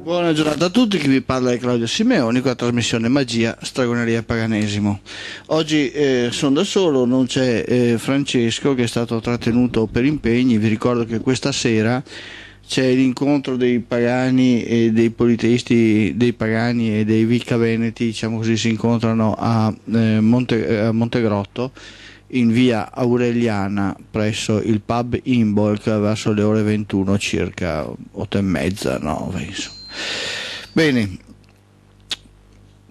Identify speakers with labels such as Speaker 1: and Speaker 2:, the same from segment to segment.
Speaker 1: Buona giornata a tutti, chi vi parla è Claudio Simeoni con la trasmissione Magia Stragoneria Paganesimo. Oggi eh, sono da solo, non c'è eh, Francesco che è stato trattenuto per impegni, vi ricordo che questa sera c'è l'incontro dei pagani e dei politeisti dei pagani e dei vicaveneti, diciamo così, si incontrano a, eh, Monte, a in via Aureliana presso il pub Imbolc verso le ore 21 circa, 8 e mezza, 9 insomma. Bene,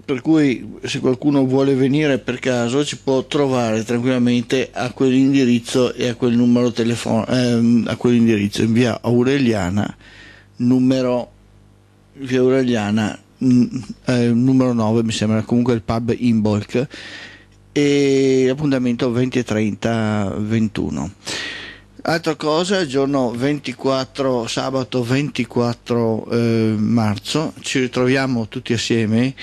Speaker 1: per cui se qualcuno vuole venire per caso ci può trovare tranquillamente a quell'indirizzo e a quel numero telefono ehm, a quell'indirizzo in via Aureliana numero via Aureliana eh, numero 9 mi sembra comunque il pub Imbolc e appuntamento 20 e 30 21 altra cosa giorno 24 sabato 24 eh, marzo ci ritroviamo tutti assieme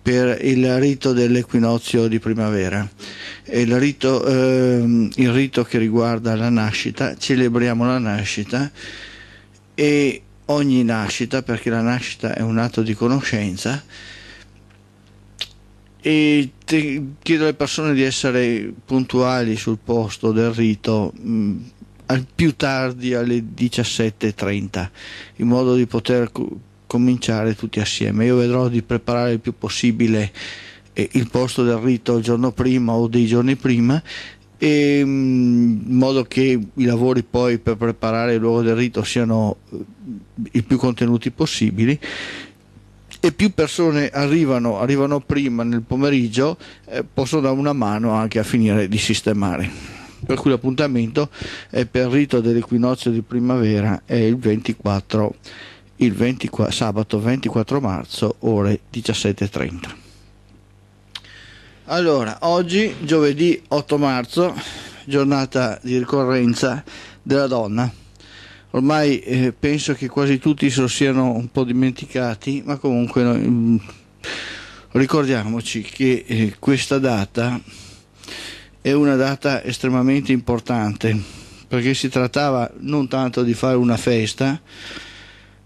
Speaker 1: per il rito dell'equinozio di primavera il rito, eh, il rito che riguarda la nascita celebriamo la nascita e ogni nascita perché la nascita è un atto di conoscenza e chiedo alle persone di essere puntuali sul posto del rito mh, mm, al più tardi alle 17.30 in modo di poter co cominciare tutti assieme io vedrò di preparare il più possibile eh, il posto del rito il giorno prima o dei giorni prima e, mm, in modo che i lavori poi per preparare il luogo del rito siano eh, i più contenuti possibili e più persone arrivano, arrivano prima nel pomeriggio, eh, posso dare una mano anche a finire di sistemare. Per cui l'appuntamento è per il rito dell'equinozio di primavera, è il 24, il 24, sabato 24 marzo, ore 17.30. Allora, oggi giovedì 8 marzo, giornata di ricorrenza della donna ormai eh, penso che quasi tutti se lo siano un po' dimenticati, ma comunque noi, mm, ricordiamoci che eh, questa data è una data estremamente importante perché si trattava non tanto di fare una festa,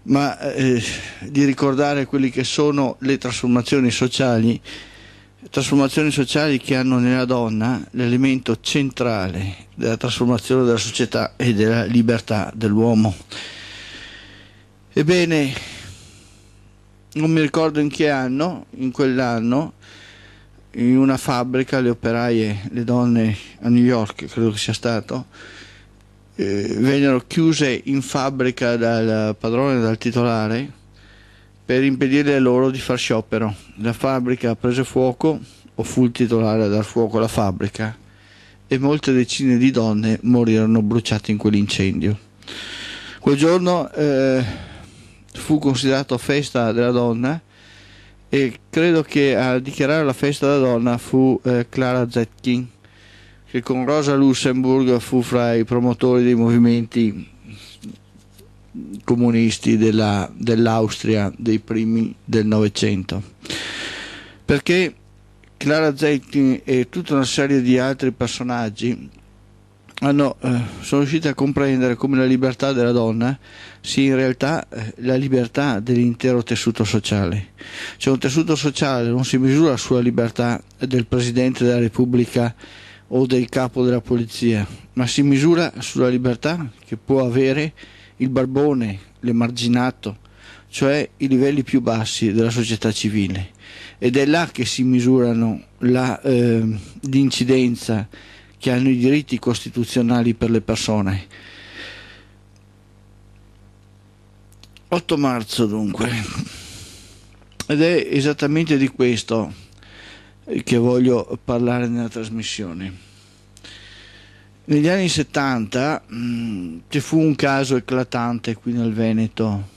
Speaker 1: ma eh, di ricordare quelle che sono le trasformazioni sociali trasformazioni sociali che hanno nella donna l'elemento centrale della trasformazione della società e della libertà dell'uomo. Ebbene, non mi ricordo in che anno, in quell'anno, in una fabbrica le operaie, le donne a New York, credo che sia stato, eh, vennero chiuse in fabbrica dal padrone, dal titolare, per impedire loro di far sciopero. La fabbrica ha preso fuoco, o fu il titolare a dar fuoco alla fabbrica, e molte decine di donne morirono bruciate in quell'incendio. Quel giorno eh, fu considerato festa della donna e credo che a dichiarare la festa della donna fu eh, Clara Zetkin, che con Rosa Luxemburg fu fra i promotori dei movimenti comunisti della, dell'Austria dei primi del Novecento. Perché Clara Zetkin e tutta una serie di altri personaggi hanno, eh, sono riusciti a comprendere come la libertà della donna sia in realtà eh, la libertà dell'intero tessuto sociale. Cioè un tessuto sociale non si misura sulla libertà del Presidente della Repubblica o del capo della polizia, ma si misura sulla libertà che può avere il barbone, l'emarginato, cioè i livelli più bassi della società civile. Ed è là che si misurano ehm, l'incidenza eh, che hanno i diritti costituzionali per le persone. 8 marzo dunque, ed è esattamente di questo che voglio parlare nella trasmissione. Negli anni 70 mh, mm, ci fu un caso eclatante qui nel Veneto.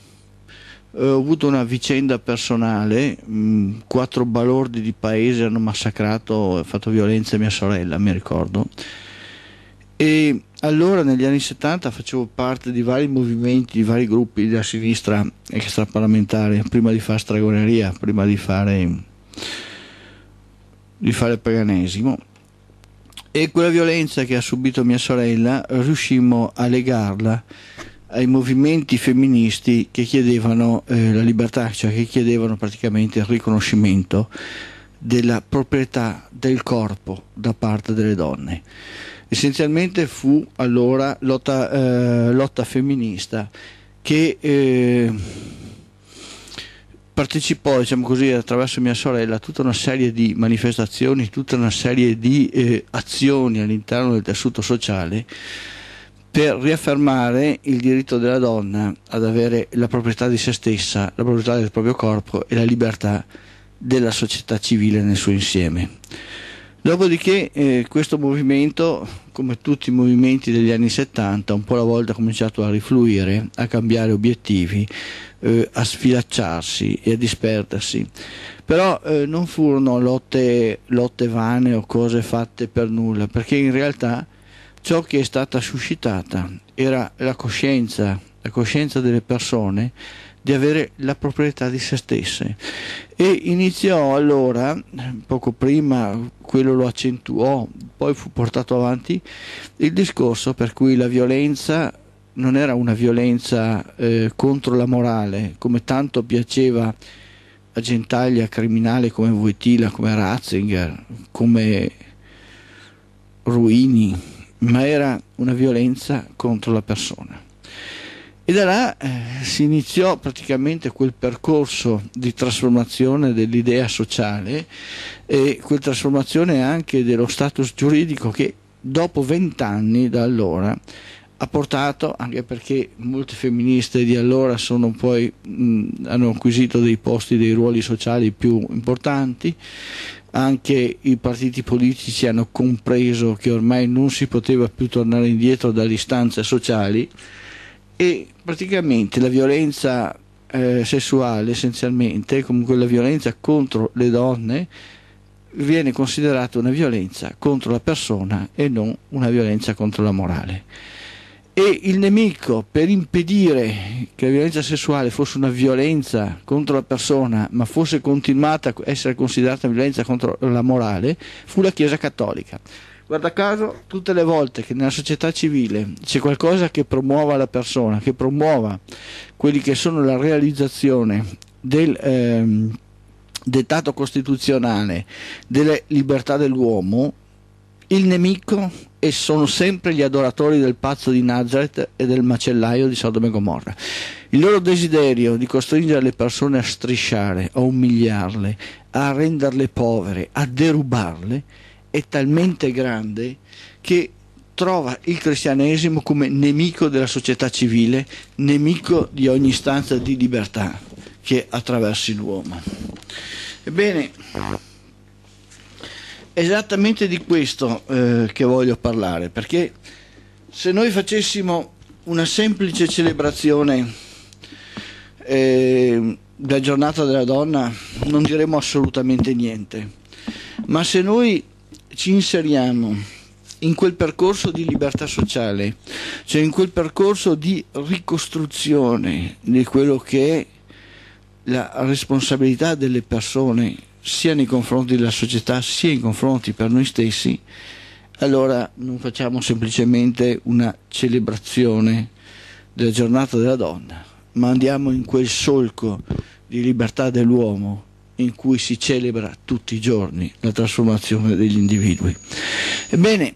Speaker 1: Eh, ho avuto una vicenda personale, mh, mm, quattro balordi di paese hanno massacrato, e fatto violenza a mia sorella, mi ricordo. E allora negli anni 70 facevo parte di vari movimenti, di vari gruppi della sinistra extraparlamentare, prima di fare stregoneria, prima di fare, di fare paganesimo e quella violenza che ha subito mia sorella riuscimmo a legarla ai movimenti femministi che chiedevano eh, la libertà, cioè che chiedevano praticamente il riconoscimento della proprietà del corpo da parte delle donne. Essenzialmente fu allora lotta, eh, lotta femminista che eh, partecipò, diciamo così, attraverso mia sorella a tutta una serie di manifestazioni, tutta una serie di eh, azioni all'interno del tessuto sociale per riaffermare il diritto della donna ad avere la proprietà di se stessa, la proprietà del proprio corpo e la libertà della società civile nel suo insieme. Dopodiché eh, questo movimento, come tutti i movimenti degli anni 70, un po' alla volta ha cominciato a rifluire, a cambiare obiettivi, eh, a sfilacciarsi e a disperdersi. Però eh, non furono lotte, lotte vane o cose fatte per nulla, perché in realtà ciò che è stata suscitata era la coscienza, la coscienza delle persone di avere la proprietà di se stesse. E iniziò allora, poco prima quello lo accentuò, poi fu portato avanti il discorso per cui la violenza non era una violenza eh, contro la morale, come tanto piaceva a Gentaglia criminale come Voitila, come Ratzinger, come Ruini, ma era una violenza contro la persona. E da là eh, si iniziò praticamente quel percorso di trasformazione dell'idea sociale e quel trasformazione anche dello status giuridico che dopo vent'anni da allora ha portato, anche perché molte femministe di allora poi, mh, hanno acquisito dei posti, dei ruoli sociali più importanti, anche i partiti politici hanno compreso che ormai non si poteva più tornare indietro dalle istanze sociali e praticamente la violenza eh, sessuale essenzialmente, comunque la violenza contro le donne, viene considerata una violenza contro la persona e non una violenza contro la morale. E il nemico per impedire che la violenza sessuale fosse una violenza contro la persona, ma fosse continuata a essere considerata violenza contro la morale, fu la Chiesa Cattolica. Guarda caso, tutte le volte che nella società civile c'è qualcosa che promuova la persona, che promuova quelli che sono la realizzazione del ehm, dettato costituzionale delle libertà dell'uomo, il nemico e sono sempre gli adoratori del pazzo di Nazareth e del macellaio di Sodome e Gomorra. Il loro desiderio di costringere le persone a strisciare, a umiliarle, a renderle povere, a derubarle, è talmente grande che trova il cristianesimo come nemico della società civile, nemico di ogni istanza di libertà che attraversi l'uomo. Ebbene, è esattamente di questo eh, che voglio parlare, perché se noi facessimo una semplice celebrazione eh, della giornata della donna non diremmo assolutamente niente, ma se noi ci inseriamo in quel percorso di libertà sociale, cioè in quel percorso di ricostruzione di quello che è la responsabilità delle persone sia nei confronti della società sia nei confronti per noi stessi, allora non facciamo semplicemente una celebrazione della giornata della donna, ma andiamo in quel solco di libertà dell'uomo in cui si celebra tutti i giorni la trasformazione degli individui. Ebbene,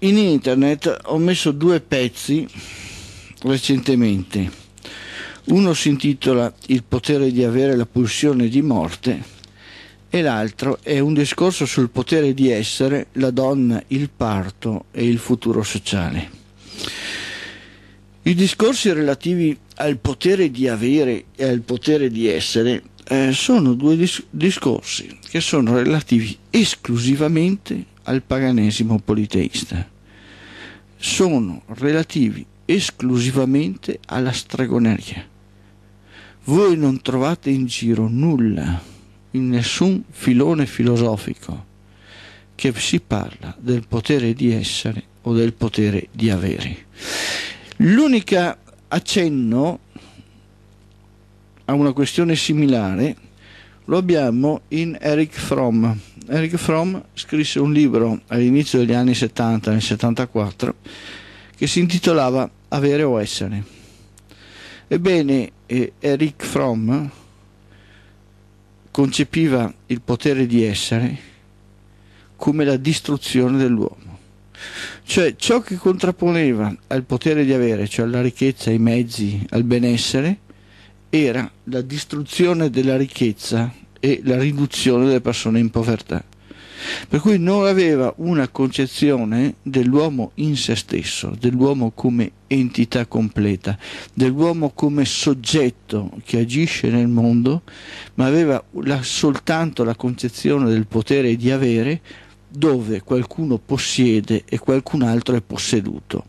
Speaker 1: in internet ho messo due pezzi recentemente. Uno si intitola Il potere di avere la pulsione di morte e l'altro è un discorso sul potere di essere, la donna, il parto e il futuro sociale. I discorsi relativi al potere di avere e al potere di essere eh, sono due dis- discorsi che sono relativi esclusivamente al paganesimo politeista. Sono relativi esclusivamente alla stregoneria. Voi non trovate in giro nulla, in nessun filone filosofico, che si parla del potere di essere o del potere di avere. L'unico accenno a una questione similare lo abbiamo in Eric Fromm. Eric Fromm scrisse un libro all'inizio degli anni 70, nel 74, che si intitolava Avere o essere. Ebbene, eh, Eric Fromm concepiva il potere di essere come la distruzione dell'uomo. Cioè ciò che contrapponeva al potere di avere, cioè alla ricchezza, ai mezzi, al benessere, era la distruzione della ricchezza e la riduzione delle persone in povertà. Per cui non aveva una concezione dell'uomo in se stesso, dell'uomo come entità completa, dell'uomo come soggetto che agisce nel mondo, ma aveva la, soltanto la concezione del potere di avere dove qualcuno possiede e qualcun altro è posseduto.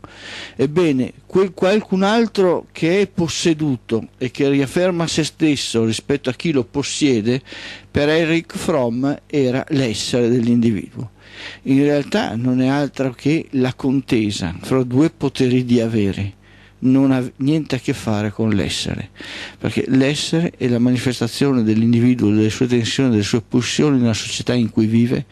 Speaker 1: Ebbene, quel qualcun altro che è posseduto e che riafferma se stesso rispetto a chi lo possiede, per Eric Fromm era l'essere dell'individuo. In realtà non è altro che la contesa fra due poteri di avere non ha niente a che fare con l'essere, perché l'essere è la manifestazione dell'individuo, delle sue tensioni, delle sue pulsioni nella società in cui vive,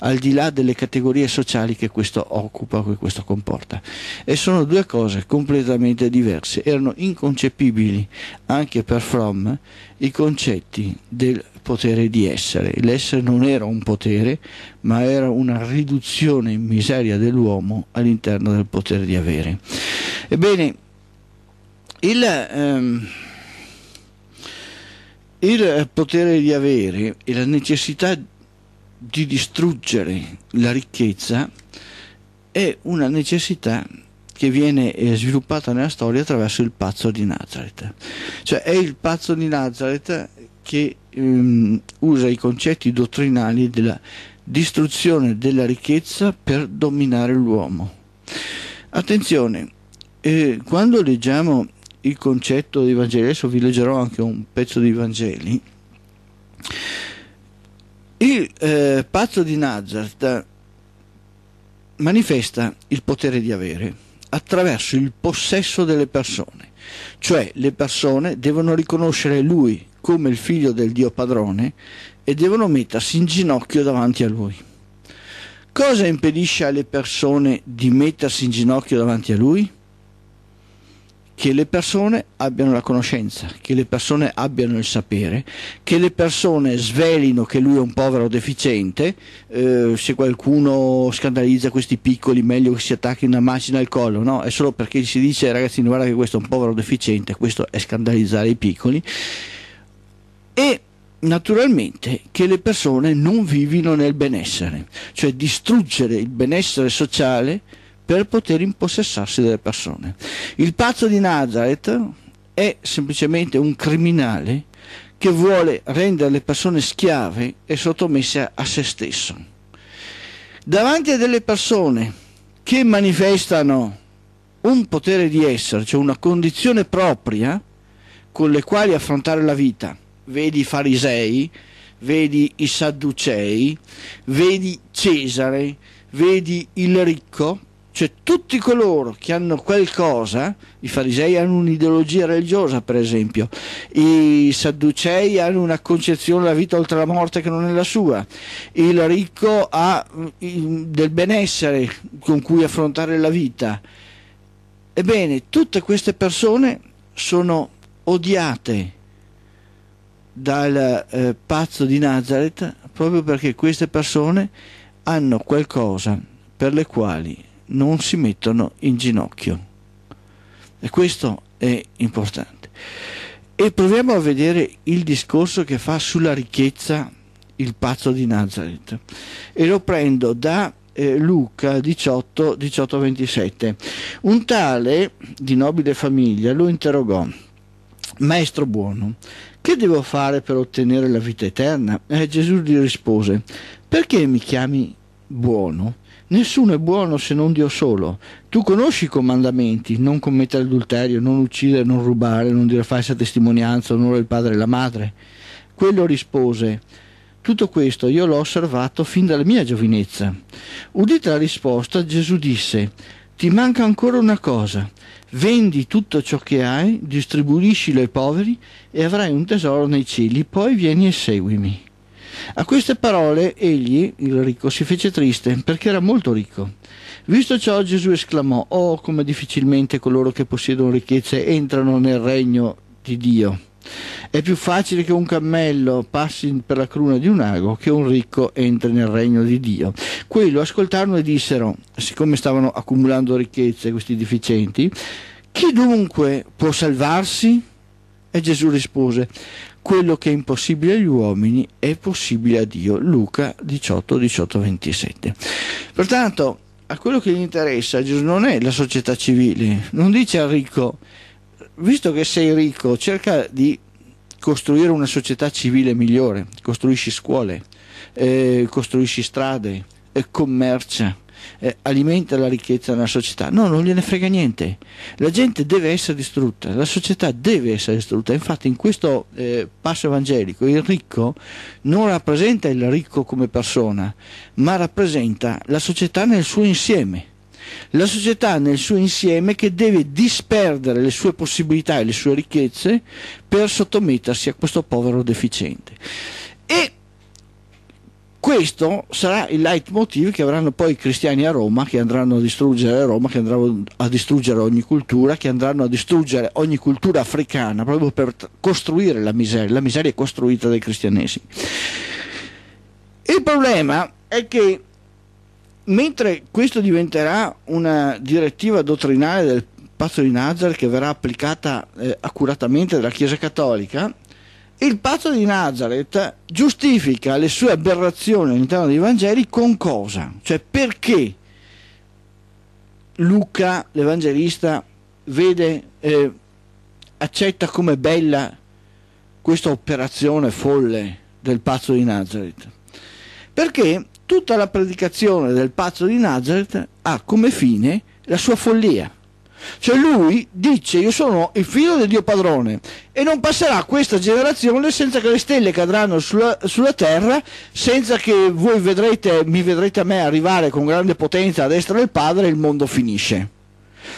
Speaker 1: al di là delle categorie sociali che questo occupa, che questo comporta. E sono due cose completamente diverse. Erano inconcepibili anche per Fromm i concetti del potere di essere. L'essere non era un potere, ma era una riduzione in miseria dell'uomo all'interno del potere di avere. Ebbene, il, ehm, il potere di avere e la necessità di distruggere la ricchezza è una necessità che viene eh, sviluppata nella storia attraverso il pazzo di Nazareth. Cioè è il pazzo di Nazareth che ehm, usa i concetti dottrinali della distruzione della ricchezza per dominare l'uomo. Attenzione, eh, quando leggiamo il concetto dei Vangeli, adesso vi leggerò anche un pezzo dei Vangeli, il eh, pazzo di Nazareth manifesta il potere di avere attraverso il possesso delle persone, cioè le persone devono riconoscere lui come il figlio del Dio padrone e devono mettersi in ginocchio davanti a lui. Cosa impedisce alle persone di mettersi in ginocchio davanti a lui? che le persone abbiano la conoscenza, che le persone abbiano il sapere, che le persone svelino che lui è un povero deficiente, eh, se qualcuno scandalizza questi piccoli meglio che si attacchi una macina al collo, no? È solo perché si dice ragazzi guarda che questo è un povero deficiente, questo è scandalizzare i piccoli. E naturalmente che le persone non vivino nel benessere, cioè distruggere il benessere sociale per poter impossessarsi delle persone. Il pazzo di Nazareth è semplicemente un criminale che vuole rendere le persone schiave e sottomesse a se stesso. Davanti a delle persone che manifestano un potere di essere, cioè una condizione propria con le quali affrontare la vita, vedi i farisei, vedi i sadducei, vedi Cesare, vedi il ricco, cioè tutti coloro che hanno qualcosa, i farisei hanno un'ideologia religiosa per esempio, i sadducei hanno una concezione della vita oltre la morte che non è la sua, il ricco ha mm, del benessere con cui affrontare la vita. Ebbene, tutte queste persone sono odiate dal eh, pazzo di Nazareth proprio perché queste persone hanno qualcosa per le quali non si mettono in ginocchio. E questo è importante. E proviamo a vedere il discorso che fa sulla ricchezza il pazzo di Nazareth. E lo prendo da eh, Luca 18, 18, 27. Un tale di nobile famiglia lo interrogò, Maestro buono, che devo fare per ottenere la vita eterna? E Gesù gli rispose, perché mi chiami buono? Nessuno è buono se non Dio solo. Tu conosci i comandamenti, non commettere adulterio, non uccidere, non rubare, non dire falsa testimonianza, onore il padre e la madre. Quello rispose, tutto questo io l'ho osservato fin dalla mia giovinezza. Udita la risposta, Gesù disse, ti manca ancora una cosa, vendi tutto ciò che hai, distribuiscilo ai poveri e avrai un tesoro nei cieli, poi vieni e seguimi. A queste parole egli, il ricco, si fece triste, perché era molto ricco. Visto ciò Gesù esclamò, Oh, come difficilmente coloro che possiedono ricchezze entrano nel regno di Dio. È più facile che un cammello passi per la cruna di un ago che un ricco entri nel regno di Dio. Quelli lo ascoltarono e dissero, siccome stavano accumulando ricchezze questi deficienti, chi dunque può salvarsi? E Gesù rispose, quello che è impossibile agli uomini è possibile a Dio. Luca 18, 18, 27. Pertanto, a quello che gli interessa Gesù non è la società civile, non dice al ricco, visto che sei ricco, cerca di costruire una società civile migliore, costruisci scuole, eh, costruisci strade, eh, commercia, eh, alimenta la ricchezza nella società. No, non gliene frega niente. La gente deve essere distrutta, la società deve essere distrutta. Infatti in questo eh, passo evangelico il ricco non rappresenta il ricco come persona, ma rappresenta la società nel suo insieme. La società nel suo insieme che deve disperdere le sue possibilità e le sue ricchezze per sottomettersi a questo povero deficiente. E questo sarà il leitmotiv che avranno poi i cristiani a Roma, che andranno a distruggere Roma, che andranno a distruggere ogni cultura, che andranno a distruggere ogni cultura africana, proprio per costruire la miseria. La miseria è costruita dai cristianesimi. Il problema è che mentre questo diventerà una direttiva dottrinale del pazzo di Nazareth che verrà applicata eh, accuratamente dalla Chiesa Cattolica, il patto di Nazareth giustifica le sue aberrazioni all'interno dei Vangeli con cosa? Cioè perché Luca l'Evangelista vede, eh, accetta come bella questa operazione folle del pazzo di Nazareth? Perché tutta la predicazione del pazzo di Nazareth ha come fine la sua follia. Cioè lui dice io sono il figlio del Dio padrone e non passerà questa generazione senza che le stelle cadranno sulla, sulla terra, senza che voi vedrete, mi vedrete a me arrivare con grande potenza a destra del Padre e il mondo finisce.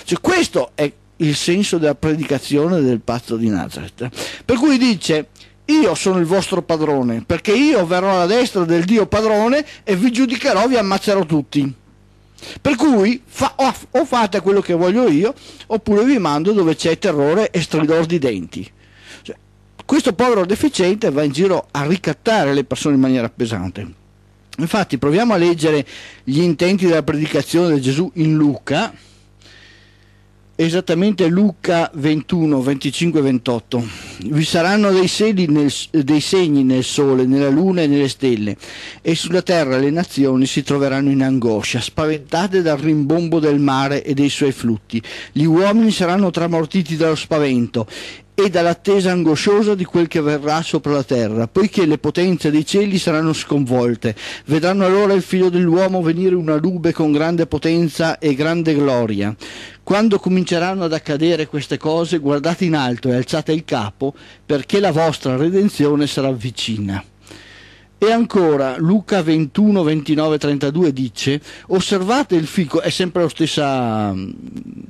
Speaker 1: Cioè questo è il senso della predicazione del patto di Nazareth. Per cui dice io sono il vostro padrone, perché io verrò alla destra del Dio padrone e vi giudicherò, vi ammazzerò tutti. Per cui fa, o, o, fate quello che voglio io, oppure vi mando dove c'è terrore e stridor di denti. Cioè, questo povero deficiente va in giro a ricattare le persone in maniera pesante. Infatti proviamo a leggere gli intenti della predicazione di Gesù in Luca, esattamente Luca 21, 25 28. Vi saranno dei, nel, dei, segni nel sole, nella luna e nelle stelle, e sulla terra le nazioni si troveranno in angoscia, spaventate dal rimbombo del mare e dei suoi flutti. Gli uomini saranno tramortiti dallo spavento e dall'attesa angosciosa di quel che verrà sopra la terra, poiché le potenze dei cieli saranno sconvolte. Vedranno allora il figlio dell'uomo venire una nube con grande potenza e grande gloria. Quando cominceranno ad accadere queste cose, guardate in alto e alzate il capo, perché la vostra redenzione sarà vicina. E ancora Luca 21, 29, 32 dice, osservate il fico, è sempre lo, stessa,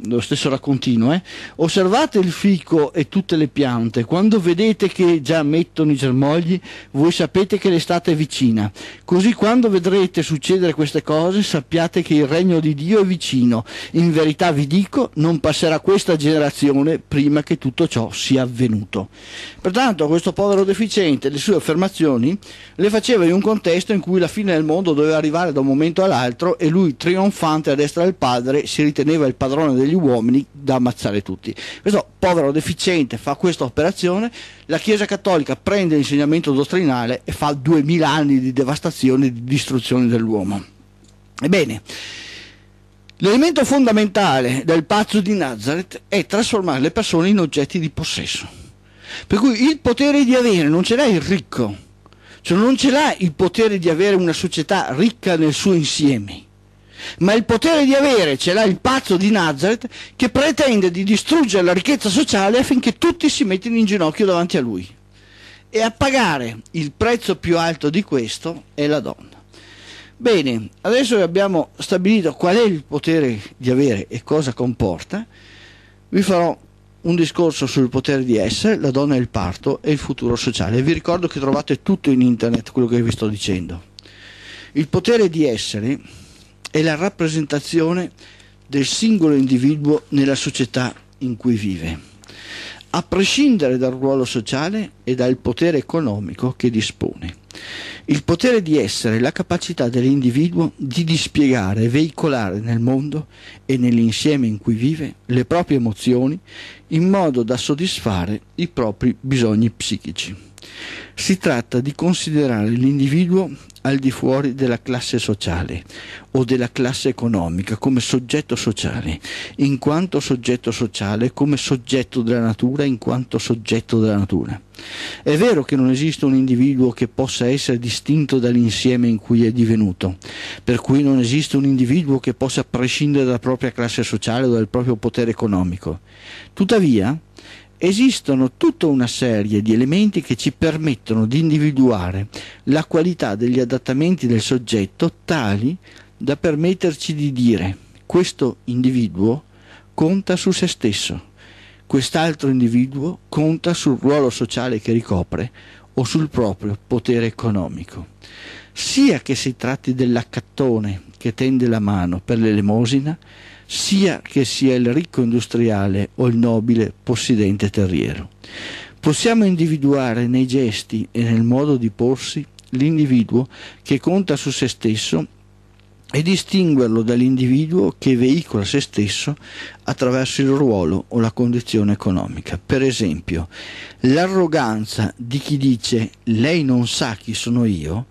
Speaker 1: lo stesso raccontino, eh? osservate il fico e tutte le piante, quando vedete che già mettono i germogli, voi sapete che l'estate è vicina, così quando vedrete succedere queste cose sappiate che il regno di Dio è vicino, in verità vi dico, non passerà questa generazione prima che tutto ciò sia avvenuto. Pertanto questo povero deficiente, le sue affermazioni le facciamo faceva in un contesto in cui la fine del mondo doveva arrivare da un momento all'altro e lui trionfante a destra del padre si riteneva il padrone degli uomini da ammazzare tutti. Questo povero deficiente fa questa operazione, la Chiesa Cattolica prende l'insegnamento dottrinale e fa duemila anni di devastazione e di distruzione dell'uomo. Ebbene, l'elemento fondamentale del pazzo di Nazareth è trasformare le persone in oggetti di possesso. Per cui il potere di avere non ce l'ha il ricco, cioè non ce l'ha il potere di avere una società ricca nel suo insieme, ma il potere di avere ce l'ha il pazzo di Nazareth che pretende di distruggere la ricchezza sociale affinché tutti si mettano in ginocchio davanti a lui. E a pagare il prezzo più alto di questo è la donna. Bene, adesso che abbiamo stabilito qual è il potere di avere e cosa comporta, vi farò un discorso sul potere di essere, la donna e il parto e il futuro sociale. Vi ricordo che trovate tutto in internet quello che vi sto dicendo. Il potere di essere è la rappresentazione del singolo individuo nella società in cui vive, a prescindere dal ruolo sociale e dal potere economico che dispone. Il potere di essere è la capacità dell'individuo di dispiegare e veicolare nel mondo e nell'insieme in cui vive le proprie emozioni in modo da soddisfare i propri bisogni psichici. Si tratta di considerare l'individuo al di fuori della classe sociale o della classe economica come soggetto sociale, in quanto soggetto sociale, come soggetto della natura, in quanto soggetto della natura. È vero che non esiste un individuo che possa essere distinto dall'insieme in cui è divenuto, per cui non esiste un individuo che possa prescindere dalla propria classe sociale o dal proprio potere economico. Tuttavia, esistono tutta una serie di elementi che ci permettono di individuare la qualità degli adattamenti del soggetto tali da permetterci di dire questo individuo conta su se stesso, quest'altro individuo conta sul ruolo sociale che ricopre o sul proprio potere economico. Sia che si tratti dell'accattone che tende la mano per l'elemosina, sia che sia il ricco industriale o il nobile possidente terriero. Possiamo individuare nei gesti e nel modo di porsi l'individuo che conta su se stesso e distinguerlo dall'individuo che veicola se stesso attraverso il ruolo o la condizione economica. Per esempio, l'arroganza di chi dice lei non sa chi sono io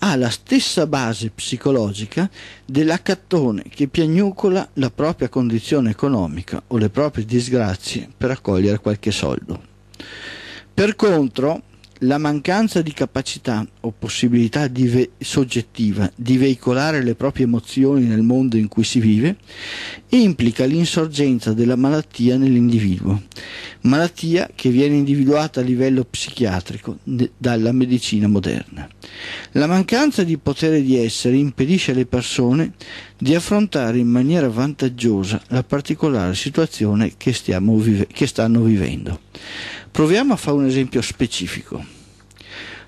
Speaker 1: ha la stessa base psicologica dell'accattone che piagnucola la propria condizione economica o le proprie disgrazie per accogliere qualche soldo. Per contro, la mancanza di capacità o possibilità di ve- soggettiva di veicolare le proprie emozioni nel mondo in cui si vive implica l'insorgenza della malattia nell'individuo, malattia che viene individuata a livello psichiatrico de- dalla medicina moderna. La mancanza di potere di essere impedisce alle persone di affrontare in maniera vantaggiosa la particolare situazione che, vive- che stanno vivendo. Proviamo a fare un esempio specifico.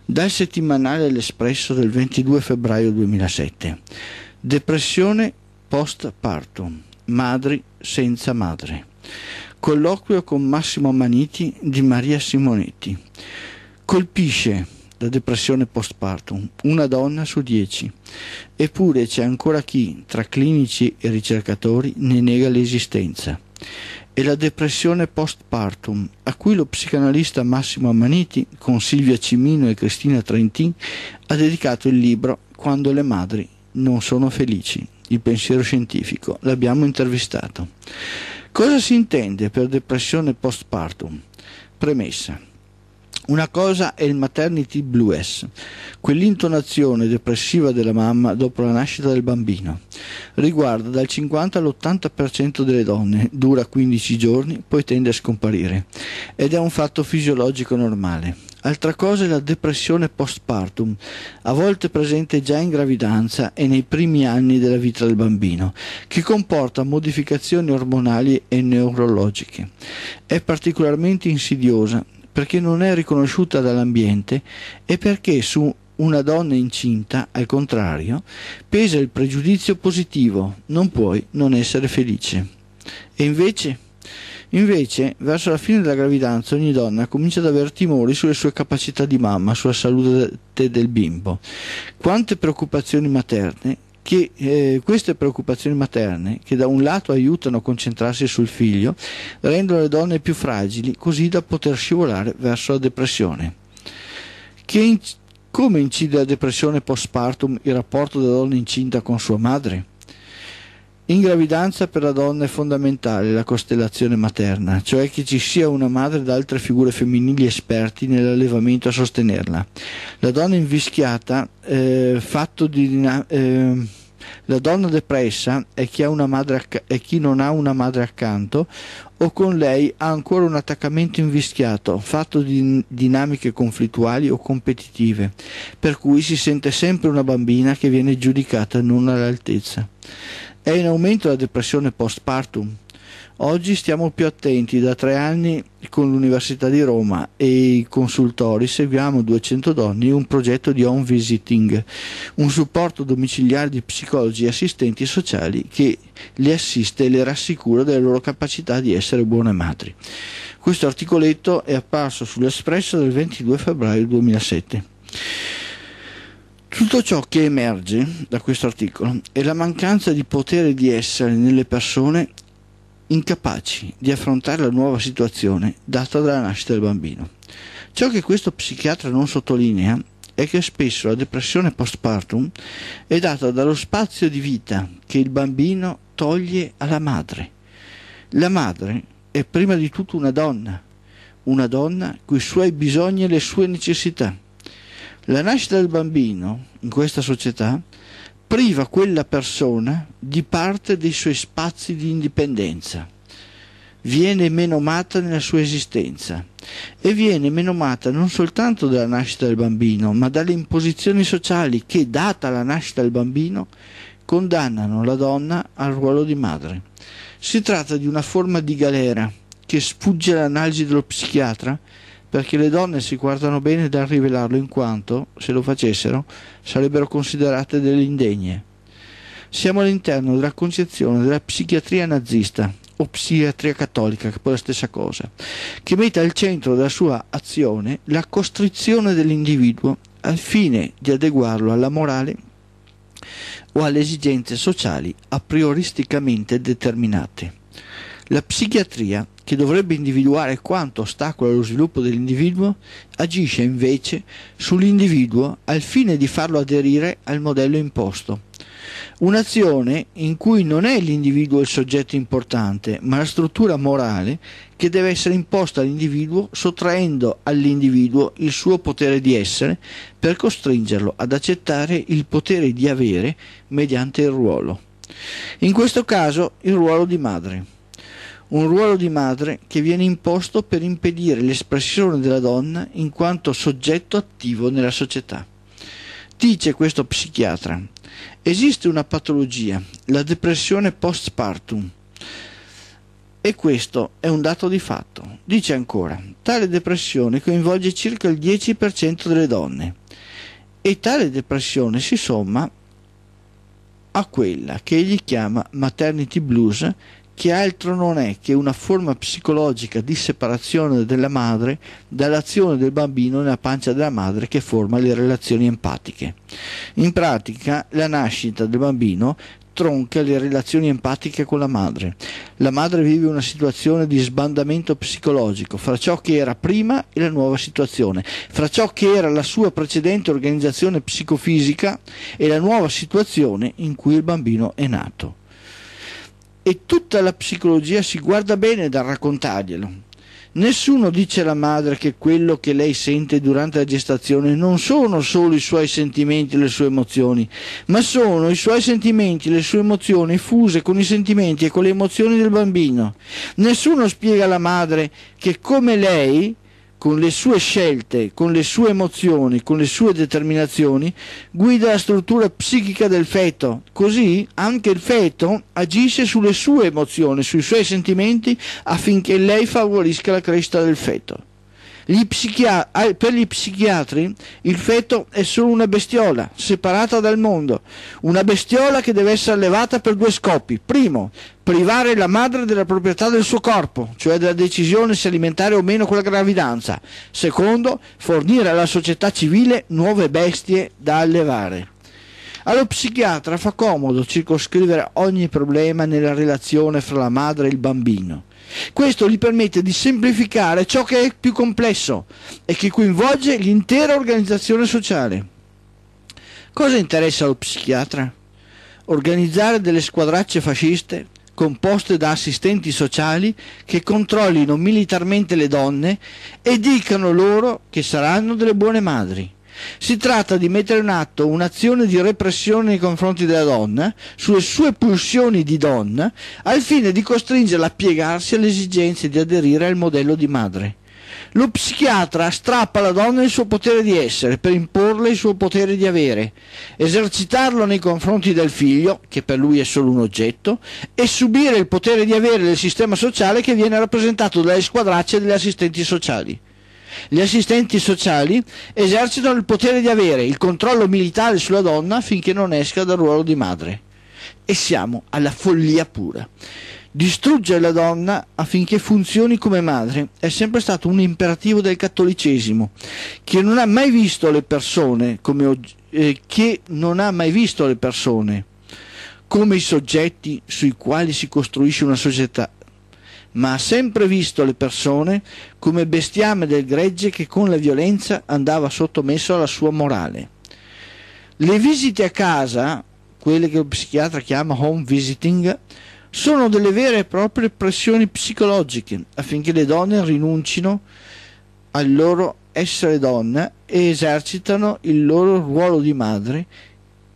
Speaker 1: Dal settimanale L'Espresso del 22 febbraio 2007. Depressione post parto. Madri senza madre. Colloquio con Massimo Maniti di Maria Simonetti. Colpisce la depressione postpartum, una donna su dieci. Eppure c'è ancora chi, tra clinici e ricercatori, ne nega l'esistenza e la depressione postpartum, a cui lo psicanalista Massimo Amaniti, con Silvia Cimino e Cristina Trentin, ha dedicato il libro Quando le madri non sono felici, il pensiero scientifico. L'abbiamo intervistato. Cosa si intende per depressione postpartum? Premessa. Una cosa è il maternity blues, quell'intonazione depressiva della mamma dopo la nascita del bambino. Riguarda dal 50 all'80% delle donne, dura 15 giorni, poi tende a scomparire. Ed è un fatto fisiologico normale. Altra cosa è la depressione postpartum, a volte presente già in gravidanza e nei primi anni della vita del bambino, che comporta modificazioni ormonali e neurologiche. È particolarmente insidiosa perché non è riconosciuta dall'ambiente e perché su una donna incinta, al contrario, pesa il pregiudizio positivo, non puoi non essere felice. E invece? Invece, verso la fine della gravidanza, ogni donna comincia ad avere timori sulle sue capacità di mamma, sulla salute del bimbo. Quante preoccupazioni materne che eh, queste preoccupazioni materne, che da un lato aiutano a concentrarsi sul figlio, rendono le donne più fragili così da poter scivolare verso la depressione. In- come incide la depressione postpartum il rapporto della donna incinta con sua madre? In gravidanza per la donna è fondamentale la costellazione materna, cioè che ci sia una madre ed altre figure femminili esperti nell'allevamento a sostenerla. La donna invischiata, eh, fatto di... Eh, la donna depressa è chi, è chi, non ha una madre accanto o con lei ha ancora un attaccamento invischiato, fatto di dinamiche conflittuali o competitive, per cui si sente sempre una bambina che viene giudicata non all'altezza. È in aumento la depressione postpartum. Oggi stiamo più attenti, da tre anni con l'Università di Roma e i consultori seguiamo 200 donne in un progetto di home visiting, un supporto domiciliare di psicologi e assistenti sociali che le assiste e le rassicura della loro capacità di essere buone madri. Questo articoletto è apparso sull'Espresso del 22 febbraio 2007. Tutto ciò che emerge da questo articolo è la mancanza di potere di essere nelle persone incapaci di affrontare la nuova situazione data dalla nascita del bambino. Ciò che questo psichiatra non sottolinea è che spesso la depressione postpartum è data dallo spazio di vita che il bambino toglie alla madre. La madre è prima di tutto una donna, una donna coi suoi bisogni e le sue necessità la nascita del bambino in questa società priva quella persona di parte dei suoi spazi di indipendenza, viene menomata nella sua esistenza e viene menomata non soltanto dalla nascita del bambino, ma dalle imposizioni sociali che, data la nascita del bambino, condannano la donna al ruolo di madre. Si tratta di una forma di galera che sfugge all'analisi dello psichiatra perché le donne si guardano bene dal rivelarlo in quanto, se lo facessero, sarebbero considerate delle indegne. Siamo all'interno della concezione della psichiatria nazista, o psichiatria cattolica, che è poi la stessa cosa, che mette al centro della sua azione la costrizione dell'individuo al fine di adeguarlo alla morale o alle esigenze sociali a prioristicamente determinate. La psichiatria, che dovrebbe individuare quanto ostacola lo sviluppo dell'individuo, agisce invece sull'individuo al fine di farlo aderire al modello imposto. Un'azione in cui non è l'individuo il soggetto importante, ma la struttura morale che deve essere imposta all'individuo sottraendo all'individuo il suo potere di essere per costringerlo ad accettare il potere di avere mediante il ruolo. In questo caso il ruolo di madre un ruolo di madre che viene imposto per impedire l'espressione della donna in quanto soggetto attivo nella società. Dice questo psichiatra, esiste una patologia, la depressione postpartum, e questo è un dato di fatto. Dice ancora, tale depressione coinvolge circa il 10% delle donne e tale depressione si somma a quella che egli chiama maternity blues che altro non è che una forma psicologica di separazione della madre dall'azione del bambino nella pancia della madre che forma le relazioni empatiche. In pratica, la nascita del bambino tronca le relazioni empatiche con la madre. La madre vive una situazione di sbandamento psicologico fra ciò che era prima e la nuova situazione, fra ciò che era la sua precedente organizzazione psicofisica e la nuova situazione in cui il bambino è nato e tutta la psicologia si guarda bene dal raccontarglielo. Nessuno dice alla madre che quello che lei sente durante la gestazione non sono solo i suoi sentimenti e le sue emozioni, ma sono i suoi sentimenti e le sue emozioni fuse con i sentimenti e con le emozioni del bambino. Nessuno spiega alla madre che come lei con le sue scelte, con le sue emozioni, con le sue determinazioni, guida la struttura psichica del feto. Così anche il feto agisce sulle sue emozioni, sui suoi sentimenti affinché lei favorisca la crescita del feto. Gli ah, per gli psichiatri il feto è solo una bestiola, separata dal mondo, una bestiola che deve essere allevata per due scopi. Primo, privare la madre della proprietà del suo corpo, cioè della decisione se alimentare o meno quella gravidanza. Secondo, fornire alla società civile nuove bestie da allevare. Allo psichiatra fa comodo circoscrivere ogni problema nella relazione fra la madre e il bambino questo gli permette di semplificare ciò che è più complesso e che coinvolge l'intera organizzazione sociale. Cosa interessa allo psichiatra? Organizzare delle squadracce fasciste composte da assistenti sociali che controllino militarmente le donne e dicano loro che saranno delle buone madri. Si tratta di mettere in atto un'azione di repressione nei confronti della donna, sulle sue pulsioni di donna, al fine di costringerla a piegarsi alle esigenze di aderire al modello di madre. Lo psichiatra strappa alla donna il suo potere di essere per imporle il suo potere di avere, esercitarlo nei confronti del figlio, che per lui è solo un oggetto, e subire il potere di avere del sistema sociale che viene rappresentato dalle squadracce degli assistenti sociali. Gli assistenti sociali esercitano il potere di avere il controllo militare sulla donna finché non esca dal ruolo di madre. E siamo alla follia pura. Distruggere la donna affinché funzioni come madre è sempre stato un imperativo del cattolicesimo, che non ha mai visto le persone come, eh, che non ha mai visto le persone come i soggetti sui quali si costruisce una società, ma ha sempre visto le persone come bestiame del gregge che con la violenza andava sottomesso alla sua morale. Le visite a casa, quelle che lo psichiatra chiama home visiting, sono delle vere e proprie pressioni psicologiche affinché le donne rinuncino al loro essere donna e esercitano il loro ruolo di madre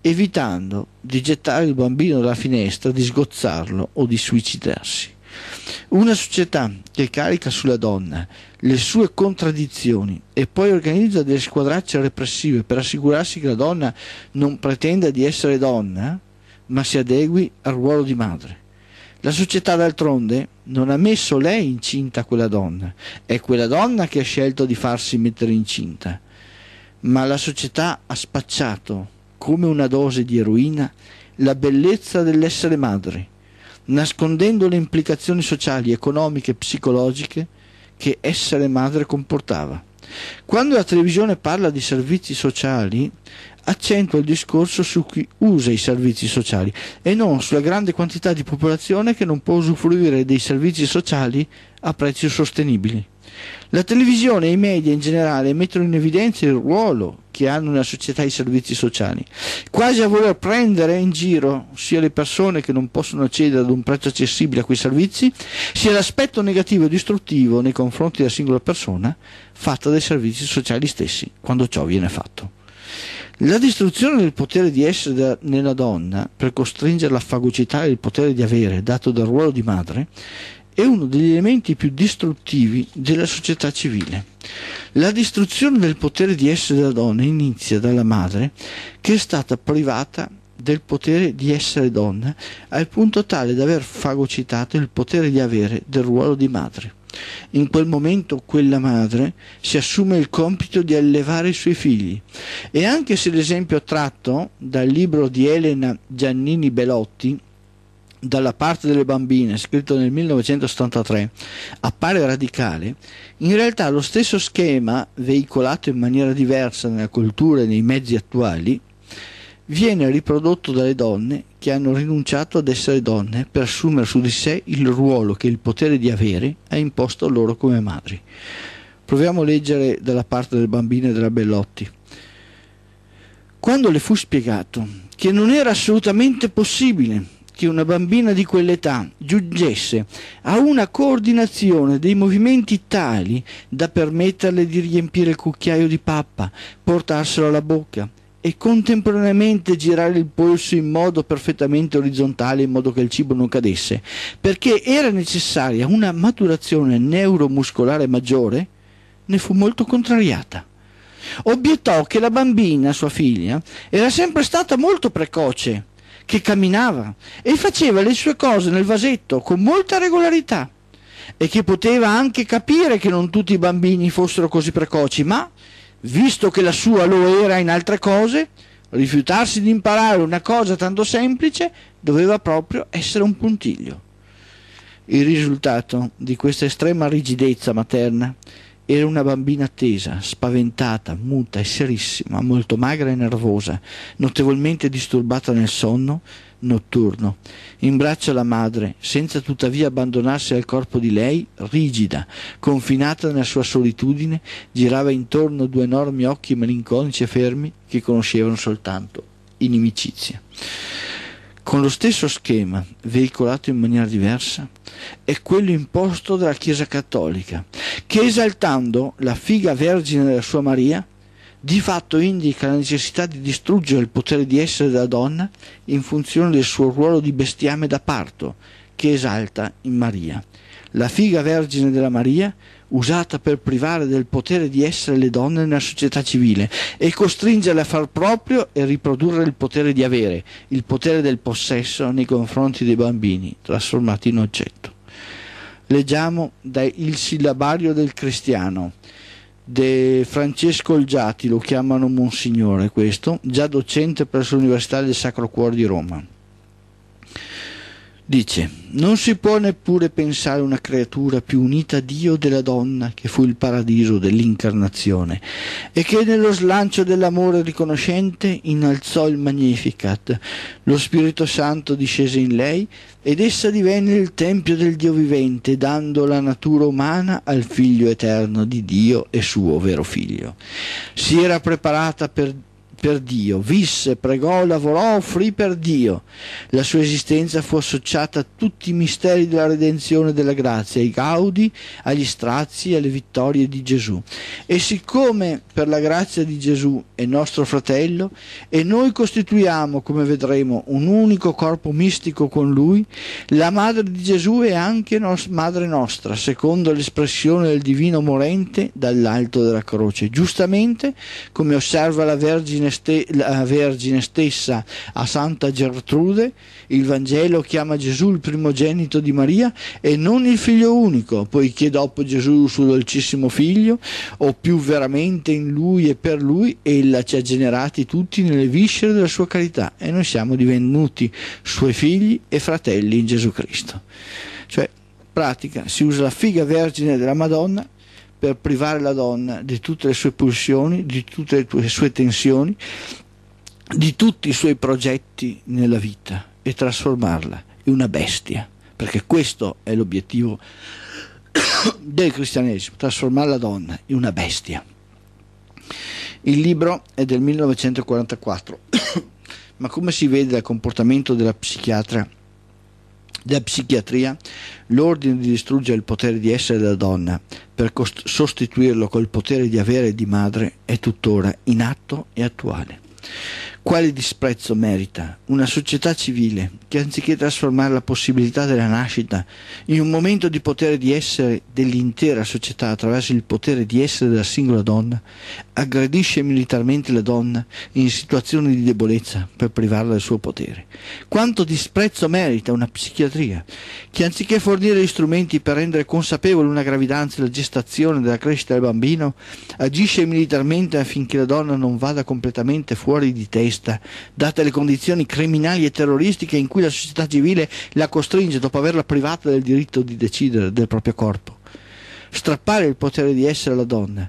Speaker 1: evitando di gettare il bambino dalla finestra, di sgozzarlo o di suicidarsi. Una società che carica sulla donna le sue contraddizioni e poi organizza delle squadracce repressive per assicurarsi che la donna non pretenda di essere donna, ma si adegui al ruolo di madre. La società d'altronde non ha messo lei incinta quella donna, è quella donna che ha scelto di farsi mettere incinta. Ma la società ha spacciato, come una dose di eroina, la bellezza dell'essere madre nascondendo le implicazioni sociali, economiche e psicologiche che essere madre comportava. Quando la televisione parla di servizi sociali, accentua il discorso su chi usa i servizi sociali e non sulla grande quantità di popolazione che non può usufruire dei servizi sociali a prezzi sostenibili. La televisione e i media in generale mettono in evidenza il ruolo che hanno nella società i servizi sociali, quasi a voler prendere in giro sia le persone che non possono accedere ad un prezzo accessibile a quei servizi, sia l'aspetto negativo e distruttivo nei confronti della singola persona fatta dai servizi sociali stessi, quando ciò viene fatto. La distruzione del potere di essere nella donna per costringerla a fagocitare il potere di avere dato dal ruolo di madre è uno degli elementi più distruttivi della società civile. La distruzione del potere di essere la donna inizia dalla madre, che è stata privata del potere di essere donna, al punto tale da aver fagocitato il potere di avere del ruolo di madre. In quel momento quella madre si assume il compito di allevare i suoi figli e anche se l'esempio tratto dal libro di Elena Giannini Belotti dalla parte delle bambine, scritto nel 1973, appare radicale, in realtà lo stesso schema, veicolato in maniera diversa nella cultura e nei mezzi attuali, viene riprodotto dalle donne che hanno rinunciato ad essere donne per assumere su di sé il ruolo che il potere di avere ha imposto loro come madri. Proviamo a leggere dalla parte del bambino e della Bellotti. Quando le fu spiegato che non era assolutamente possibile che una bambina di quell'età giungesse a una coordinazione dei movimenti tali da permetterle di riempire il cucchiaio di pappa, portarselo alla bocca e contemporaneamente girare il polso in modo perfettamente orizzontale in modo che il cibo non cadesse, perché era necessaria una maturazione neuromuscolare maggiore, ne fu molto contrariata obiettò che la bambina, sua figlia, era sempre stata molto precoce che camminava e faceva le sue cose nel vasetto con molta regolarità e che poteva anche capire che non tutti i bambini fossero così precoci, ma, visto che la sua lo era in altre cose, rifiutarsi di imparare una cosa tanto semplice doveva proprio essere un puntiglio. Il risultato di questa estrema rigidezza materna era una bambina attesa, spaventata, muta e serissima, molto magra e nervosa, notevolmente disturbata nel sonno notturno. In braccio alla madre, senza tuttavia abbandonarsi al corpo di lei, rigida, confinata nella sua solitudine, girava intorno due enormi occhi malinconici e fermi che conoscevano soltanto inimicizia con lo stesso schema, veicolato in maniera diversa, è quello imposto dalla Chiesa Cattolica, che esaltando la figa vergine della sua Maria, di fatto indica la necessità di distruggere il potere di essere della donna in funzione del suo ruolo di bestiame da parto, che esalta in Maria. La figa vergine della Maria usata per privare del potere di essere le donne nella società civile e costringerle a far proprio e riprodurre il potere di avere, il potere del possesso nei confronti dei bambini, trasformati in oggetto. Leggiamo da Il sillabario del cristiano. De Francesco Olgiati, lo chiamano Monsignore questo, già docente presso l'Università del Sacro Cuore di Roma. Dice, non si può neppure pensare una creatura più unita a Dio della donna che fu il paradiso dell'incarnazione e che nello slancio dell'amore riconoscente innalzò il Magnificat. Lo Spirito Santo discese in lei ed essa divenne il tempio del Dio vivente, dando la natura umana al Figlio eterno di Dio e suo vero Figlio. Si era preparata per per Dio, visse, pregò, lavorò, offrì per Dio. La sua esistenza fu associata a tutti i misteri della redenzione e della grazia, ai gaudi, agli strazi, alle vittorie di Gesù. E siccome per la grazia di Gesù è nostro fratello e noi costituiamo, come vedremo, un unico corpo mistico con lui, la madre di Gesù è anche nos- madre nostra, secondo l'espressione del divino morente dall'alto della croce. Giustamente, come osserva la Vergine ste- la Vergine stessa a Santa Gertrude, il Vangelo chiama Gesù il primogenito di Maria e non il figlio unico, poiché dopo Gesù il suo dolcissimo figlio, o più veramente in lui e per lui, ella ci ha generati tutti nelle viscere della sua carità e noi siamo divenuti suoi figli e fratelli in Gesù Cristo. Cioè, pratica, si usa la figa vergine della Madonna per privare la donna di tutte le sue pulsioni, di tutte le sue tensioni, di tutti i suoi progetti nella vita e trasformarla in una bestia, perché questo è l'obiettivo del cristianesimo, trasformare la donna in una bestia. Il libro è del 1944, ma come si vede dal comportamento della psichiatra della psichiatria, l'ordine di distruggere il potere di essere da donna per cost- sostituirlo col potere di avere di madre è tuttora in atto e attuale. Quale disprezzo merita una società civile che anziché trasformare la possibilità della nascita in un momento di potere di essere dell'intera società attraverso il potere di essere della singola donna, aggredisce militarmente la donna in situazioni di debolezza per privarla del suo potere. Quanto disprezzo merita una psichiatria che anziché fornire gli strumenti per rendere consapevole una gravidanza e la gestazione della crescita del bambino, agisce militarmente affinché la donna non vada completamente fuori di testa, date le condizioni criminali e terroristiche in cui la società civile la costringe dopo averla privata del diritto di decidere del proprio corpo. Strappare il potere di essere alla donna,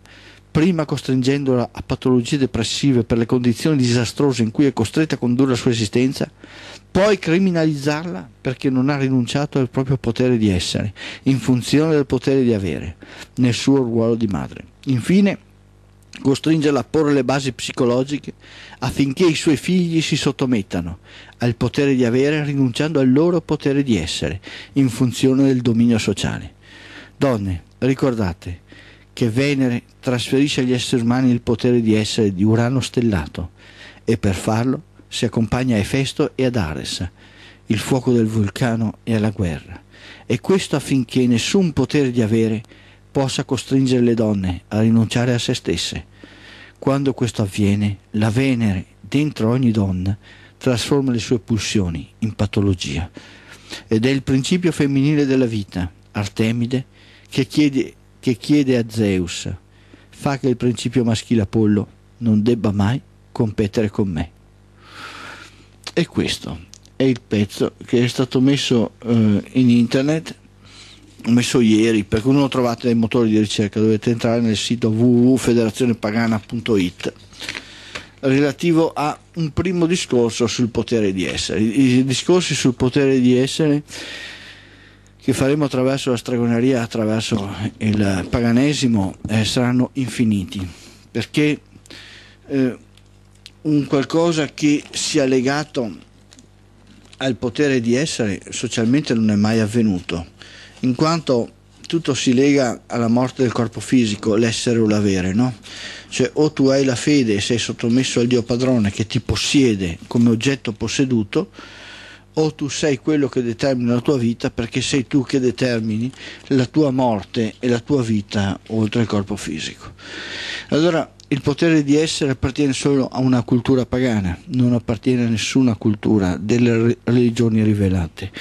Speaker 1: prima costringendola a patologie depressive per le condizioni disastrose in cui è costretta a condurre la sua esistenza, poi criminalizzarla perché non ha rinunciato al proprio potere di essere, in funzione del potere di avere, nel suo ruolo di madre. Infine, costringerla a porre le basi psicologiche affinché i suoi figli si sottomettano al potere di avere rinunciando al loro potere di essere in funzione del dominio sociale. Donne, ricordate che Venere trasferisce agli esseri umani il potere di essere di Urano stellato e per farlo si accompagna a Efesto e ad Ares, il fuoco del vulcano e alla guerra. E questo affinché nessun potere di avere possa costringere le donne a rinunciare a se stesse. Quando questo avviene, la Venere, dentro ogni donna, trasforma le sue pulsioni in patologia. Ed è il principio femminile della vita, Artemide, che chiede, che chiede a Zeus, fa che il principio maschile Apollo non debba mai competere con me. E questo è il pezzo che è stato messo eh, in internet ho messo ieri, per cui non lo trovate nei motori di ricerca, dovete entrare nel sito www.federazionepagana.it relativo a un primo discorso sul potere di essere. I discorsi sul potere di essere che faremo attraverso la stregoneria, attraverso il paganesimo, eh, saranno infiniti, perché eh, un qualcosa che sia legato al potere di essere socialmente non è mai avvenuto in quanto tutto si lega alla morte del corpo fisico, l'essere o l'avere, no? Cioè o tu hai la fede e sei sottomesso al Dio padrone che ti possiede come oggetto posseduto, o tu sei quello che determina la tua vita perché sei tu che determini la tua morte e la tua vita oltre al corpo fisico. Allora il potere di essere appartiene solo a una cultura pagana, non appartiene a nessuna cultura delle religioni rivelate.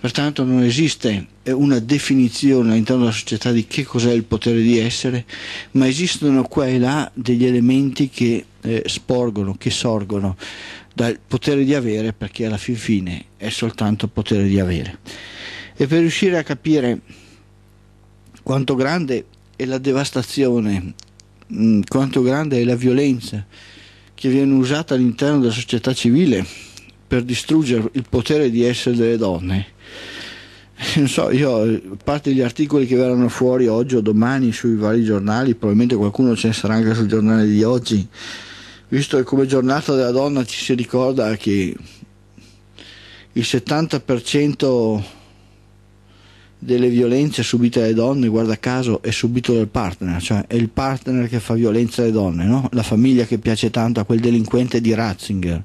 Speaker 1: Pertanto non esiste eh, una definizione all'interno della società di che cos'è il potere di essere, ma esistono qua e là degli elementi che eh, sporgono, che sorgono dal potere di avere, perché alla fin fine è soltanto potere di avere. E per riuscire a capire quanto grande è la devastazione, mh, mm, quanto grande è la violenza che viene usata all'interno della società civile per distruggere il potere di essere delle donne, non so, io a parte gli articoli che verranno fuori oggi o domani sui vari giornali, probabilmente qualcuno ce ne sarà anche sul giornale di oggi, visto che come giornata della donna ci si ricorda che il 70% delle violenze subite dalle donne, guarda caso, è subito dal partner, cioè è il partner che fa violenza alle donne, no? la famiglia che piace tanto a quel delinquente di Ratzinger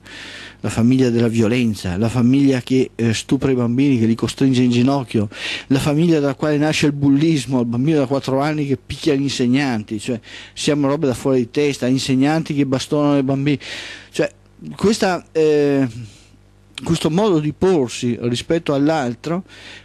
Speaker 1: la famiglia della violenza, la famiglia che eh, stupra i bambini, che li costringe in ginocchio, la famiglia dalla quale nasce il bullismo, il bambino da 4 anni che picchia gli insegnanti, cioè siamo robe da fuori di testa, insegnanti che bastonano i bambini, cioè questa... Eh, questo modo di porsi rispetto all'altro